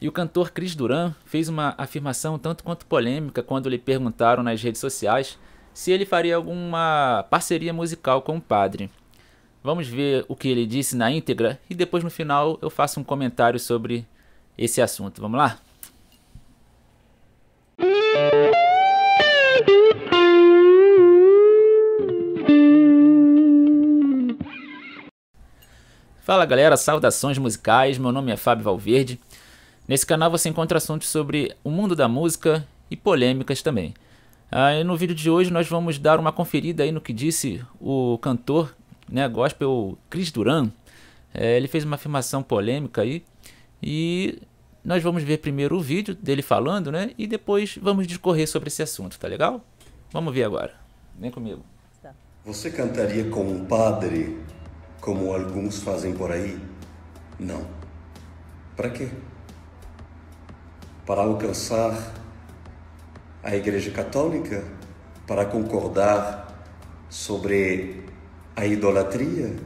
E o cantor Chris Duran fez uma afirmação tanto quanto polêmica quando lhe perguntaram nas redes sociais se ele faria alguma parceria musical com o padre. Vamos ver o que ele disse na íntegra e depois no final eu faço um comentário sobre esse assunto. Vamos lá? Fala galera, saudações musicais. Meu nome é Fábio Valverde Nesse canal você encontra assuntos sobre o mundo da música e polêmicas também. Ah, no vídeo de hoje nós vamos dar uma conferida aí no que disse o cantor né, gospel Chris Duran. É, ele fez uma afirmação polêmica aí e nós vamos ver primeiro o vídeo dele falando, né? E depois vamos discorrer sobre esse assunto, tá legal? Vamos ver agora. Vem comigo. Tá. Você cantaria como um padre, como alguns fazem por aí? Não. Para quê? para alcançar a Igreja Católica, para concordar sobre a idolatria?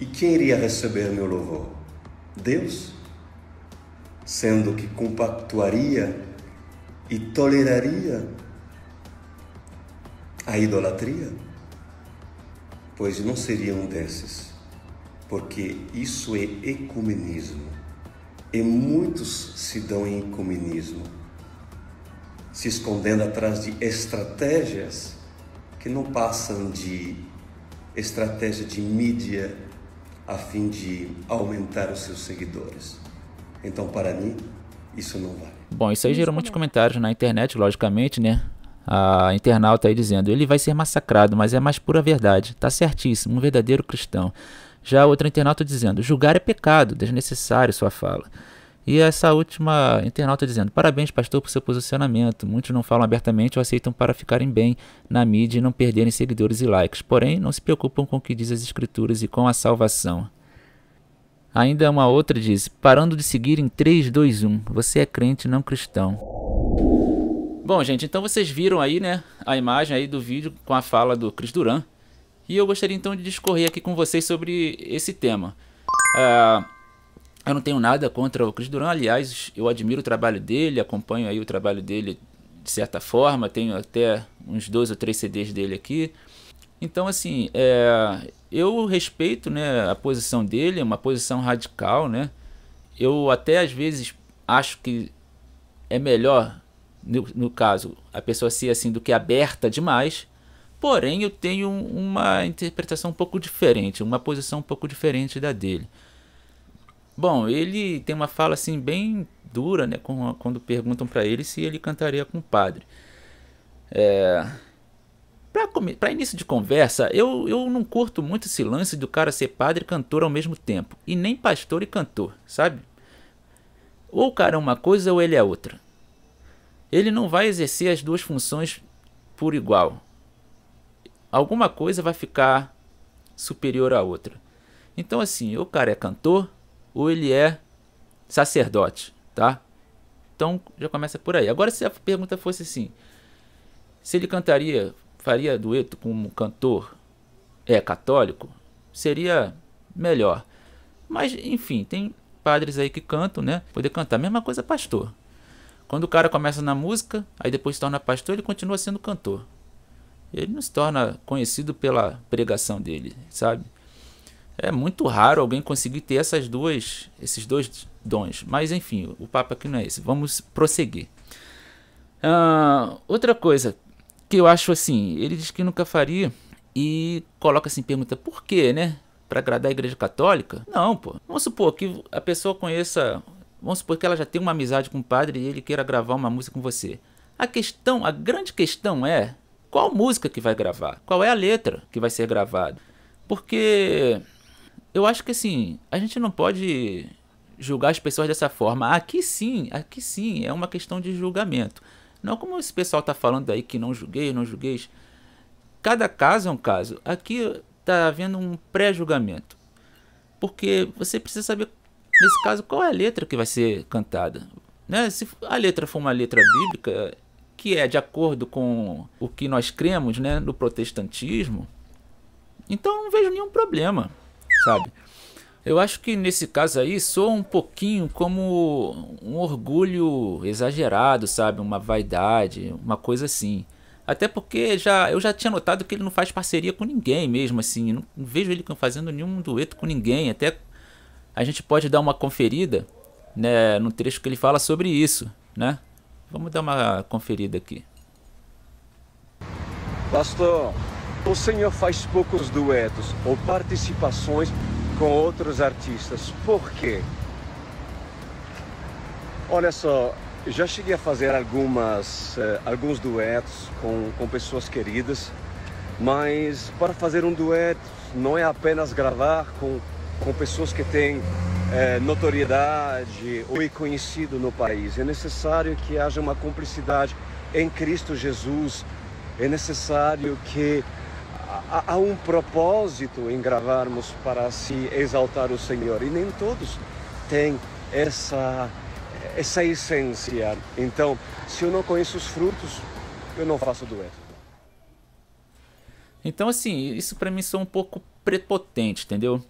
E quem iria receber meu louvor? Deus, sendo que compactuaria e toleraria a idolatria? Pois não seria um desses, porque isso é ecumenismo e muitos se dão em comunismo, se escondendo atrás de estratégias que não passam de estratégia de mídia a fim de aumentar os seus seguidores. Então, para mim, isso não vale. Bom, isso aí gerou muitos comentários na internet, logicamente, né? A internauta aí dizendo: ele vai ser massacrado, mas é mais pura verdade. Tá certíssimo, um verdadeiro cristão. Já outra internauta dizendo: julgar é pecado, desnecessário sua fala. E essa última internauta dizendo: Parabéns, pastor, por seu posicionamento. Muitos não falam abertamente ou aceitam para ficarem bem na mídia e não perderem seguidores e likes. Porém, não se preocupam com o que diz as Escrituras e com a salvação. Ainda uma outra diz: Parando de seguir em 3, 2, 1. Você é crente, não cristão. Bom, gente, então vocês viram aí, né, a imagem aí do vídeo com a fala do Chris Duran. E eu gostaria então de discorrer aqui com vocês sobre esse tema. Ah, eu não tenho nada contra o Chris Duran, aliás, eu admiro o trabalho dele, acompanho aí o trabalho dele de certa forma, tenho até uns dois ou três CDs dele aqui. Então, assim, é, eu respeito né, a posição dele, é uma posição radical, né? Eu até às vezes acho que é melhor, no, no caso, a pessoa ser assim do que aberta demais, Porém, eu tenho uma interpretação um pouco diferente, uma posição um pouco diferente da dele. Bom, ele tem uma fala assim bem dura, né, quando perguntam para ele se ele cantaria com o padre. É, para início de conversa, eu, eu não curto muito esse lance do cara ser padre e cantor ao mesmo tempo. E nem pastor e cantor, sabe? Ou o cara é uma coisa ou ele é outra. Ele não vai exercer as duas funções por igual alguma coisa vai ficar superior à outra. Então, assim, ou o cara é cantor ou ele é sacerdote, tá? Então já começa por aí. Agora, se a pergunta fosse assim: se ele cantaria, faria dueto com um cantor é católico, seria melhor. Mas, enfim, tem padres aí que cantam, né? Poder cantar. Mesma coisa, pastor. Quando o cara começa na música, aí depois se torna pastor, ele continua sendo cantor. Ele não se torna conhecido pela pregação dele, sabe? É muito raro alguém conseguir ter essas duas, esses dois dons. Mas enfim, o papo aqui não é esse. Vamos prosseguir. Uh, outra coisa que eu acho assim, ele diz que nunca faria e coloca assim, pergunta por quê, né? Para agradar a igreja católica? Não, pô. Vamos supor que a pessoa conheça, vamos supor que ela já tem uma amizade com o padre e ele queira gravar uma música com você. A questão, a grande questão é qual música que vai gravar, qual é a letra que vai ser gravada. Porque eu acho que assim, a gente não pode julgar as pessoas dessa forma. Aqui sim, aqui sim, é uma questão de julgamento. Não como esse pessoal tá falando aí que não julguei, não julguei. Cada caso é um caso. Aqui tá havendo um pré-julgamento. Porque você precisa saber, nesse caso, qual é a letra que vai ser cantada. Né? Se a letra for uma letra bíblica, que é de acordo com o que nós cremos né, no protestantismo, então não vejo nenhum problema, sabe? Eu acho que nesse caso aí sou um pouquinho como um orgulho exagerado, sabe? Uma vaidade, uma coisa assim. Até porque já eu já tinha notado que ele não faz parceria com ninguém mesmo, assim. Não, não vejo ele fazendo nenhum dueto com ninguém. Até a gente pode dar uma conferida né, no trecho que ele fala sobre isso, né? Vamos dar uma conferida aqui. Pastor, o senhor faz poucos duetos ou participações com outros artistas. Por quê? Olha só, já cheguei a fazer algumas, eh, alguns duetos com, com pessoas queridas, mas para fazer um dueto não é apenas gravar com, com pessoas que têm é, notoriedade ou conhecido no país. É necessário que haja uma cumplicidade em Cristo Jesus. É necessário que há um propósito em gravarmos para se assim exaltar o Senhor e nem todos têm essa essa essência. Então, se eu não conheço os frutos, eu não faço dueto. Então, assim, isso para mim são um pouco prepotente, entendeu?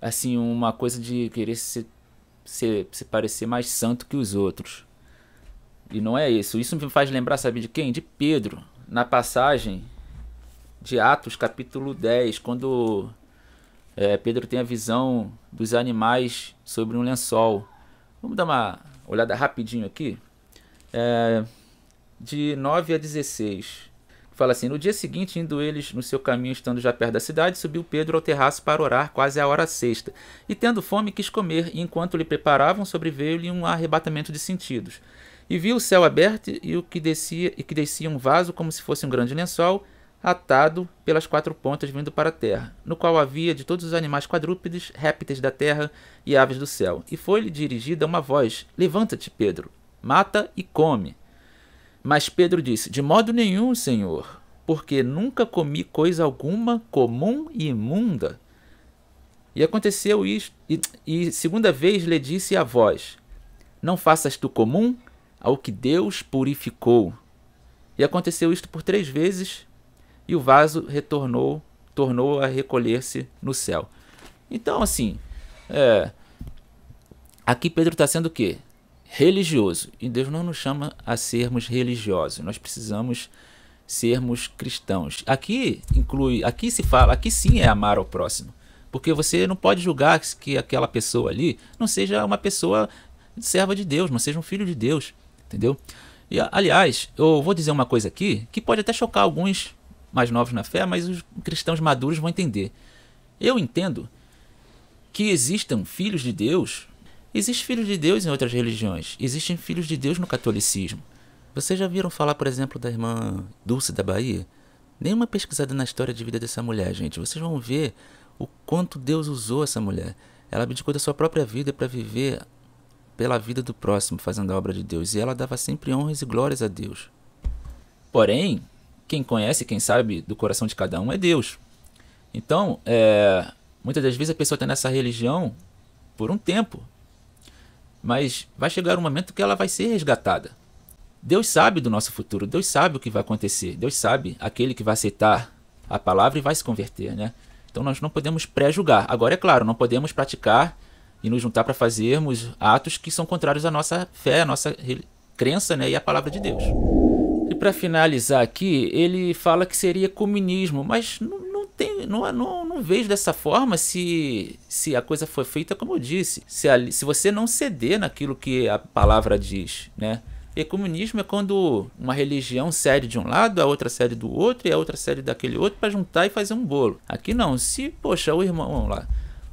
assim, uma coisa de querer se, se, se parecer mais santo que os outros. E não é isso. Isso me faz lembrar, sabe de quem? De Pedro. Na passagem de Atos, capítulo 10, quando é, Pedro tem a visão dos animais sobre um lençol. Vamos dar uma olhada rapidinho aqui. É, de 9 a 16 fala assim: No dia seguinte, indo eles no seu caminho, estando já perto da cidade, subiu Pedro ao terraço para orar, quase à hora sexta. E tendo fome, quis comer, e enquanto lhe preparavam, sobreveio-lhe um arrebatamento de sentidos. E viu o céu aberto e o que descia, e que descia um vaso como se fosse um grande lençol, atado pelas quatro pontas vindo para a terra, no qual havia de todos os animais quadrúpedes, répteis da terra e aves do céu. E foi-lhe dirigida uma voz: Levanta-te, Pedro, mata e come. Mas Pedro disse: De modo nenhum, Senhor, porque nunca comi coisa alguma comum e imunda. E aconteceu isto, e, e segunda vez lhe disse a voz: Não faças do comum ao que Deus purificou. E aconteceu isto por três vezes, e o vaso retornou, tornou a recolher-se no céu. Então, assim, é, aqui Pedro está sendo o quê? religioso. E Deus não nos chama a sermos religiosos. Nós precisamos sermos cristãos. Aqui inclui, aqui se fala, aqui sim é amar ao próximo. Porque você não pode julgar que aquela pessoa ali não seja uma pessoa serva de Deus, não seja um filho de Deus, entendeu? E aliás, eu vou dizer uma coisa aqui que pode até chocar alguns mais novos na fé, mas os cristãos maduros vão entender. Eu entendo que existam filhos de Deus Existe filho de Deus em outras religiões. Existem filhos de Deus no catolicismo. Vocês já viram falar, por exemplo, da irmã Dulce da Bahia? Nenhuma pesquisada na história de vida dessa mulher, gente. Vocês vão ver o quanto Deus usou essa mulher. Ela abdicou da sua própria vida para viver pela vida do próximo, fazendo a obra de Deus. E ela dava sempre honras e glórias a Deus. Porém, quem conhece, quem sabe do coração de cada um é Deus. Então, é, muitas das vezes a pessoa está nessa religião por um tempo, mas vai chegar um momento que ela vai ser resgatada. Deus sabe do nosso futuro, Deus sabe o que vai acontecer, Deus sabe aquele que vai aceitar a palavra e vai se converter, né? Então nós não podemos pré-julgar. Agora, é claro, não podemos praticar e nos juntar para fazermos atos que são contrários à nossa fé, à nossa crença né, e à palavra de Deus. E para finalizar aqui, ele fala que seria comunismo, mas não, tem, não, não, não vejo dessa forma se, se a coisa foi feita como eu disse. Se, a, se você não ceder naquilo que a palavra diz, né? comunismo é quando uma religião cede de um lado, a outra cede do outro e a outra cede daquele outro para juntar e fazer um bolo. Aqui não. Se, poxa, o irmão lá,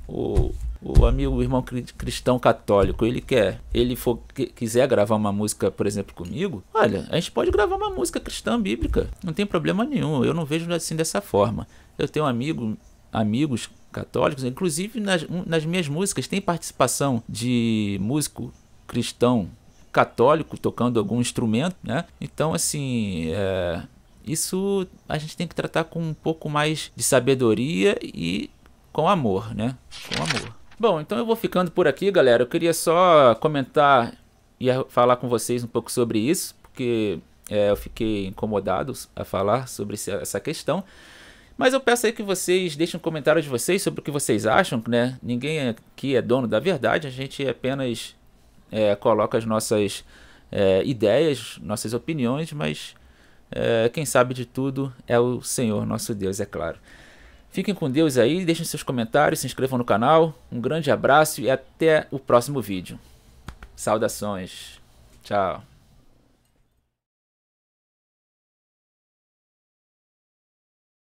o, o amigo, o irmão cristão católico, ele quer, ele for, quiser gravar uma música, por exemplo, comigo, olha, a gente pode gravar uma música cristã bíblica, não tem problema nenhum. Eu não vejo assim dessa forma. Eu tenho amigo, amigos católicos, inclusive nas, nas minhas músicas tem participação de músico cristão católico tocando algum instrumento, né? Então, assim, é, isso a gente tem que tratar com um pouco mais de sabedoria e com amor, né? Com amor. Bom, então eu vou ficando por aqui, galera. Eu queria só comentar e falar com vocês um pouco sobre isso, porque é, eu fiquei incomodado a falar sobre essa questão. Mas eu peço aí que vocês deixem um comentário de vocês sobre o que vocês acham, né? Ninguém aqui é dono da verdade, a gente apenas é, coloca as nossas é, ideias, nossas opiniões, mas é, quem sabe de tudo é o Senhor, nosso Deus, é claro. Fiquem com Deus aí, deixem seus comentários, se inscrevam no canal. Um grande abraço e até o próximo vídeo. Saudações. Tchau.